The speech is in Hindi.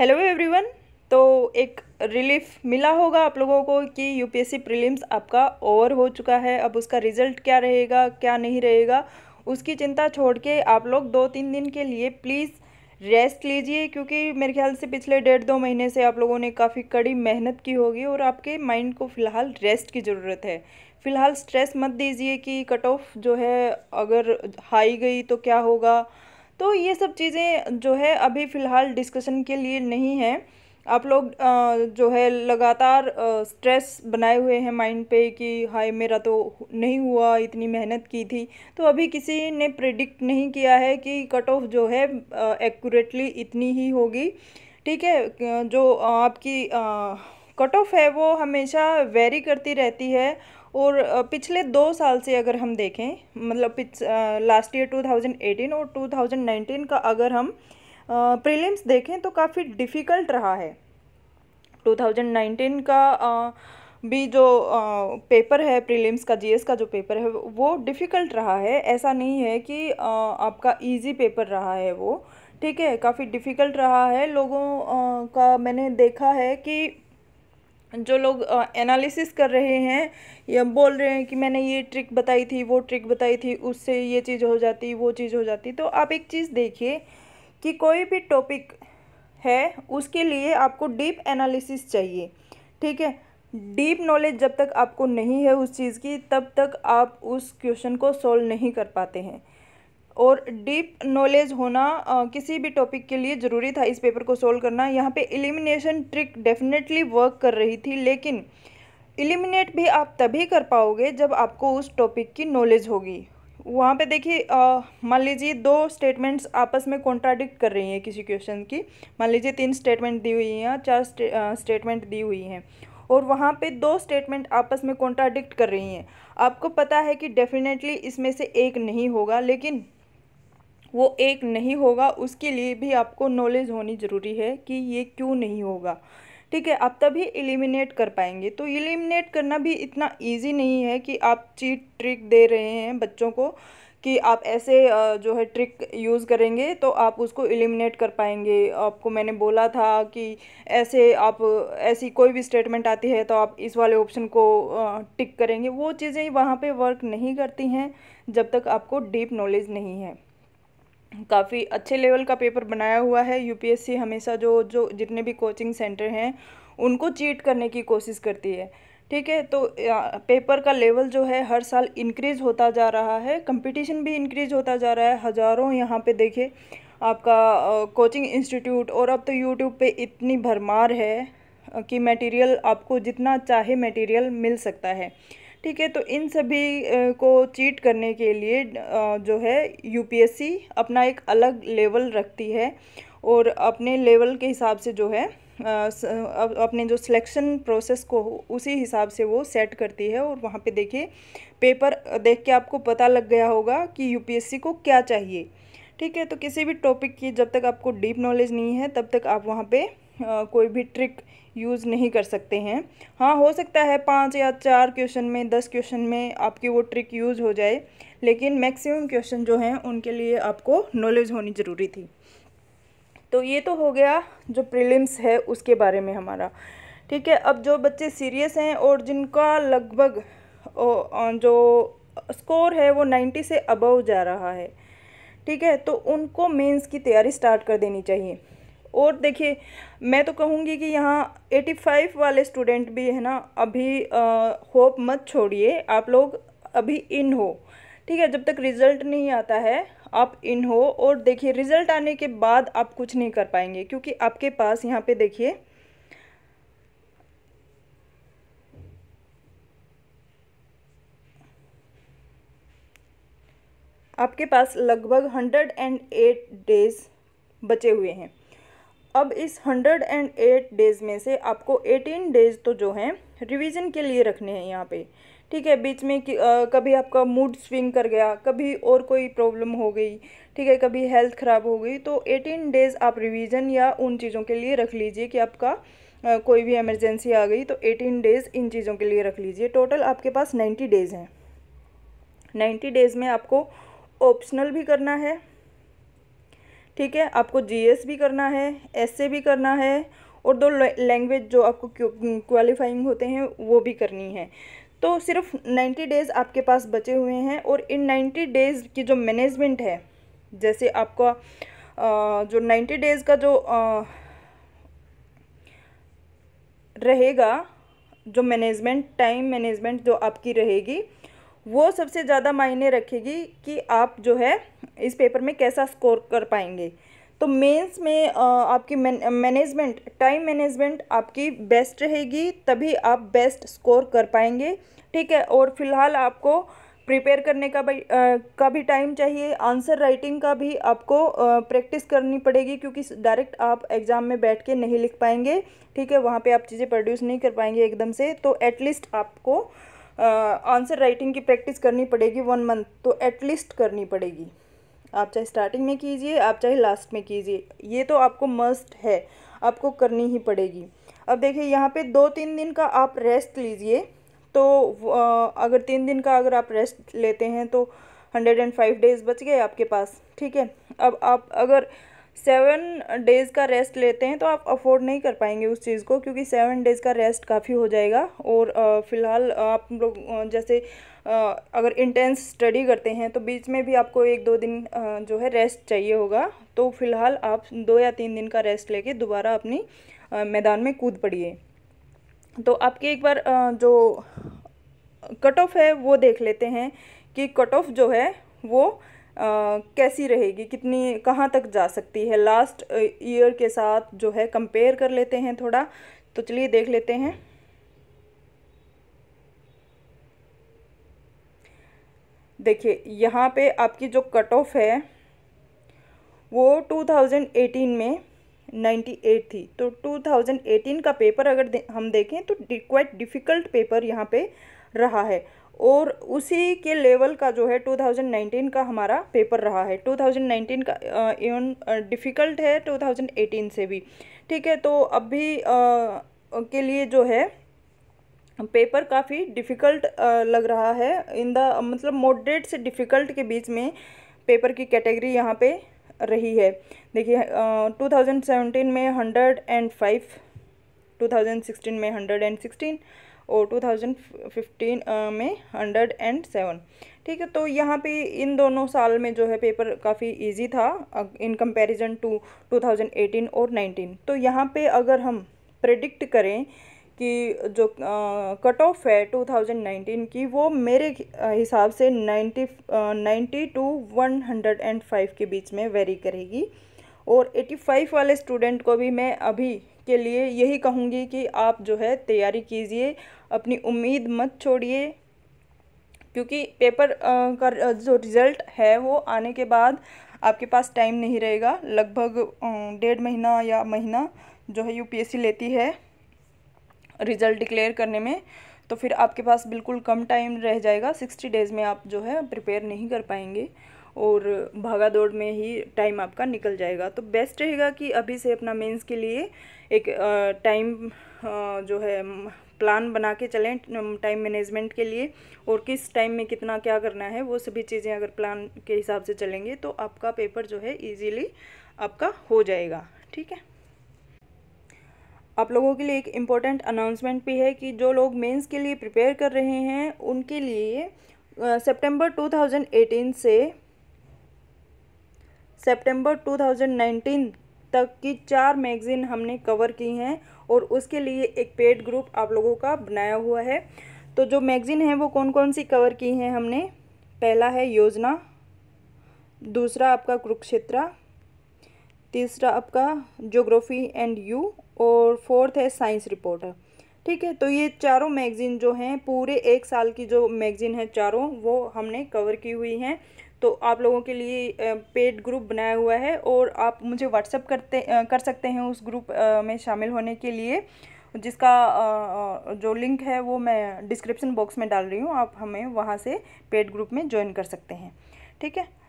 हेलो एवरीवन तो एक रिलीफ मिला होगा आप लोगों को कि यूपीएससी प्रीलिम्स आपका ओवर हो चुका है अब उसका रिज़ल्ट क्या रहेगा क्या नहीं रहेगा उसकी चिंता छोड़ के आप लोग दो तीन दिन के लिए प्लीज़ रेस्ट लीजिए क्योंकि मेरे ख्याल से पिछले डेढ़ दो महीने से आप लोगों ने काफ़ी कड़ी मेहनत की होगी और आपके माइंड को फ़िलहाल रेस्ट की ज़रूरत है फ़िलहाल स्ट्रेस मत दीजिए कि कट ऑफ जो है अगर हाई गई तो क्या होगा तो ये सब चीज़ें जो है अभी फ़िलहाल डिस्कशन के लिए नहीं है आप लोग जो है लगातार स्ट्रेस बनाए हुए हैं माइंड पे कि हाय मेरा तो नहीं हुआ इतनी मेहनत की थी तो अभी किसी ने प्रिडिक्ट नहीं किया है कि कट ऑफ जो है एक्यूरेटली इतनी ही होगी ठीक है जो आपकी कट ऑफ है वो हमेशा वेरी करती रहती है और पिछले दो साल से अगर हम देखें मतलब लास्ट ईयर 2018 और 2019 का अगर हम प्रीलिम्स देखें तो काफ़ी डिफ़िकल्ट रहा है 2019 का भी जो पेपर है प्रीलिम्स का जीएस का जो पेपर है वो डिफ़िकल्ट रहा है ऐसा नहीं है कि आपका इजी पेपर रहा है वो ठीक है काफ़ी डिफ़िकल्ट रहा है लोगों का मैंने देखा है कि जो लोग एनालिसिस कर रहे हैं या बोल रहे हैं कि मैंने ये ट्रिक बताई थी वो ट्रिक बताई थी उससे ये चीज़ हो जाती वो चीज़ हो जाती तो आप एक चीज़ देखिए कि कोई भी टॉपिक है उसके लिए आपको डीप एनालिसिस चाहिए ठीक है डीप नॉलेज जब तक आपको नहीं है उस चीज़ की तब तक आप उस क्वेश्चन को सॉल्व नहीं कर पाते हैं और डीप नॉलेज होना आ, किसी भी टॉपिक के लिए ज़रूरी था इस पेपर को सोल्व करना यहाँ पे एलिमिनेशन ट्रिक डेफिनेटली वर्क कर रही थी लेकिन एलिमिनेट भी आप तभी कर पाओगे जब आपको उस टॉपिक की नॉलेज होगी वहाँ पे देखिए मान लीजिए दो स्टेटमेंट्स आपस में कॉन्ट्राडिक्ट कर रही हैं किसी क्वेश्चन की मान लीजिए तीन स्टेटमेंट दी हुई हैं चार स्टेटमेंट दी हुई हैं और वहाँ पे दो स्टेटमेंट आपस में कॉन्ट्राडिक्ट कर रही हैं आपको पता है कि डेफिनेटली इसमें से एक नहीं होगा लेकिन वो एक नहीं होगा उसके लिए भी आपको नॉलेज होनी ज़रूरी है कि ये क्यों नहीं होगा ठीक है आप तभी एलिमिनेट कर पाएंगे तो एलिमिनेट करना भी इतना इजी नहीं है कि आप चीट ट्रिक दे रहे हैं बच्चों को कि आप ऐसे जो है ट्रिक यूज़ करेंगे तो आप उसको एलिमिनेट कर पाएंगे आपको मैंने बोला था कि ऐसे आप ऐसी कोई भी स्टेटमेंट आती है तो आप इस वाले ऑप्शन को टिक करेंगे वो चीज़ें वहाँ पे वर्क नहीं करती हैं जब तक आपको डीप नॉलेज नहीं है काफ़ी अच्छे लेवल का पेपर बनाया हुआ है यूपीएससी हमेशा जो जो जितने भी कोचिंग सेंटर हैं उनको चीट करने की कोशिश करती है ठीक है तो पेपर का लेवल जो है हर साल इंक्रीज़ होता जा रहा है कंपटीशन भी इंक्रीज़ होता जा रहा है हज़ारों यहाँ पे देखिए आपका कोचिंग इंस्टीट्यूट और अब तो यूट्यूब पे इतनी भरमार है कि मटेरियल आपको जितना चाहे मटेरियल मिल सकता है ठीक है तो इन सभी को चीट करने के लिए जो है यूपीएससी अपना एक अलग लेवल रखती है और अपने लेवल के हिसाब से जो है अपने जो सिलेक्शन प्रोसेस को उसी हिसाब से वो सेट करती है और वहाँ पे देखिए पेपर देख के आपको पता लग गया होगा कि यूपीएससी को क्या चाहिए ठीक है तो किसी भी टॉपिक की जब तक आपको डीप नॉलेज नहीं है तब तक आप वहाँ पे कोई भी ट्रिक यूज़ नहीं कर सकते हैं हाँ हो सकता है पाँच या चार क्वेश्चन में दस क्वेश्चन में आपकी वो ट्रिक यूज़ हो जाए लेकिन मैक्सिमम क्वेश्चन जो हैं उनके लिए आपको नॉलेज होनी ज़रूरी थी तो ये तो हो गया जो प्रीलिम्स है उसके बारे में हमारा ठीक है अब जो बच्चे सीरियस हैं और जिनका लगभग जो स्कोर है वो नाइन्टी से अबव जा रहा है ठीक है तो उनको मेंस की तैयारी स्टार्ट कर देनी चाहिए और देखिए मैं तो कहूँगी कि यहाँ 85 वाले स्टूडेंट भी है ना अभी होप मत छोड़िए आप लोग अभी इन हो ठीक है जब तक रिज़ल्ट नहीं आता है आप इन हो और देखिए रिज़ल्ट आने के बाद आप कुछ नहीं कर पाएंगे क्योंकि आपके पास यहाँ पे देखिए आपके पास लगभग हंड्रेड एंड एट डेज़ बचे हुए हैं अब इस 108 डेज़ में से आपको 18 डेज़ तो जो हैं रिवीजन के लिए रखने हैं यहाँ पे ठीक है बीच में कि, आ, कभी आपका मूड स्विंग कर गया कभी और कोई प्रॉब्लम हो गई ठीक है कभी हेल्थ ख़राब हो गई तो 18 डेज़ आप रिवीजन या उन चीज़ों के लिए रख लीजिए कि आपका आ, कोई भी एमरजेंसी आ गई तो 18 डेज़ इन चीज़ों के लिए रख लीजिए टोटल आपके पास 90 डेज़ हैं 90 डेज़ में आपको ऑप्शनल भी करना है ठीक है आपको जीएस भी करना है एसए भी करना है और दो लैंग्वेज जो आपको क्वालिफाइंग होते हैं वो भी करनी है तो सिर्फ नाइन्टी डेज़ आपके पास बचे हुए हैं और इन नाइन्टी डेज़ की जो मैनेजमेंट है जैसे आपका जो नाइन्टी डेज़ का जो रहेगा जो मैनेजमेंट टाइम मैनेजमेंट जो आपकी रहेगी वो सबसे ज़्यादा मायने रखेगी कि आप जो है इस पेपर में कैसा स्कोर कर पाएंगे तो मेंस में आपकी मैनेजमेंट टाइम मैनेजमेंट आपकी बेस्ट रहेगी तभी आप बेस्ट स्कोर कर पाएंगे ठीक है और फिलहाल आपको प्रिपेयर करने का भी आ, का भी टाइम चाहिए आंसर राइटिंग का भी आपको प्रैक्टिस करनी पड़ेगी क्योंकि डायरेक्ट आप एग्ज़ाम में बैठ के नहीं लिख पाएंगे ठीक है वहाँ पे आप चीज़ें प्रोड्यूस नहीं कर पाएंगे एकदम से तो एटलीस्ट आपको आंसर राइटिंग की प्रैक्टिस करनी पड़ेगी वन मंथ तो एटलीस्ट करनी पड़ेगी आप चाहे स्टार्टिंग में कीजिए आप चाहे लास्ट में कीजिए ये तो आपको मस्ट है आपको करनी ही पड़ेगी अब देखिए यहाँ पे दो तीन दिन का आप रेस्ट लीजिए तो अगर तीन दिन का अगर आप रेस्ट लेते हैं तो हंड्रेड एंड फाइव डेज़ बच गए आपके पास ठीक है अब आप अगर सेवन डेज़ का रेस्ट लेते हैं तो आप अफोर्ड नहीं कर पाएंगे उस चीज़ को क्योंकि सेवन डेज़ का रेस्ट काफ़ी हो जाएगा और फ़िलहाल आप लोग जैसे अगर इंटेंस स्टडी करते हैं तो बीच में भी आपको एक दो दिन जो है रेस्ट चाहिए होगा तो फ़िलहाल आप दो या तीन दिन का रेस्ट लेके दोबारा अपनी मैदान में कूद पड़िए तो आपके एक बार जो कट ऑफ है वो देख लेते हैं कि कट ऑफ जो है वो कैसी रहेगी कितनी कहाँ तक जा सकती है लास्ट ईयर के साथ जो है कंपेयर कर लेते हैं थोड़ा तो चलिए देख लेते हैं देखिए यहाँ पे आपकी जो कट ऑफ है वो 2018 में 98 थी तो 2018 का पेपर अगर हम देखें तो क्वाइट डिफ़िकल्ट पेपर यहाँ पे रहा है और उसी के लेवल का जो है 2019 का हमारा पेपर रहा है 2019 का इवन डिफ़िकल्ट है 2018 से भी ठीक है तो अभी के लिए जो है पेपर काफ़ी डिफ़िकल्ट लग रहा है इन द मतलब मॉडरेट से डिफ़िकल्ट के बीच में पेपर की कैटेगरी यहाँ पे रही है देखिए टू थाउजेंड सेवेंटीन में hundred and five two thousand sixteen में हंड्रेड एंड सिक्सटीन और 2015 में हंड्रेड एंड सेवन ठीक है तो यहाँ पे इन दोनों साल में जो है पेपर काफ़ी इजी था इन कंपैरिजन टू 2018 और 19 तो यहाँ पे अगर हम प्रेडिक्ट करें कि जो कट ऑफ है 2019 की वो मेरे हिसाब से 90 ninety to one hundred and five के बीच में वेरी करेगी और 85 वाले स्टूडेंट को भी मैं अभी के लिए यही कहूँगी कि आप जो है तैयारी कीजिए अपनी उम्मीद मत छोड़िए क्योंकि पेपर का जो रिज़ल्ट है वो आने के बाद आपके पास टाइम नहीं रहेगा लगभग डेढ़ महीना या महीना जो है यूपीएससी लेती है रिज़ल्ट डिक्लेयर करने में तो फिर आपके पास बिल्कुल कम टाइम रह जाएगा सिक्सटी डेज़ में आप जो है प्रिपेयर नहीं कर पाएंगे और भागा दौड़ में ही टाइम आपका निकल जाएगा तो बेस्ट रहेगा कि अभी से अपना मेंस के लिए एक टाइम जो है प्लान बना के चलें टाइम मैनेजमेंट के लिए और किस टाइम में कितना क्या करना है वो सभी चीज़ें अगर प्लान के हिसाब से चलेंगे तो आपका पेपर जो है ईजीली आपका हो जाएगा ठीक है आप लोगों के लिए एक इम्पॉर्टेंट अनाउंसमेंट भी है कि जो लोग मेंस के लिए प्रिपेयर कर रहे हैं उनके लिए सितंबर uh, 2018 से सितंबर 2019 तक की चार मैगज़ीन हमने कवर की हैं और उसके लिए एक पेड ग्रुप आप लोगों का बनाया हुआ है तो जो मैगज़ीन है वो कौन कौन सी कवर की हैं हमने पहला है योजना दूसरा आपका कुरुक्षेत्रा तीसरा आपका जोग्राफी एंड यू और फोर्थ है साइंस रिपोर्टर ठीक है तो ये चारों मैगज़ीन जो हैं पूरे एक साल की जो मैगज़ीन है चारों वो हमने कवर की हुई हैं तो आप लोगों के लिए पेड ग्रुप बनाया हुआ है और आप मुझे व्हाट्सअप करते कर सकते हैं उस ग्रुप में शामिल होने के लिए जिसका जो लिंक है वो मैं डिस्क्रिप्शन बॉक्स में डाल रही हूँ आप हमें वहाँ से पेड ग्रुप में ज्वाइन कर सकते हैं ठीक है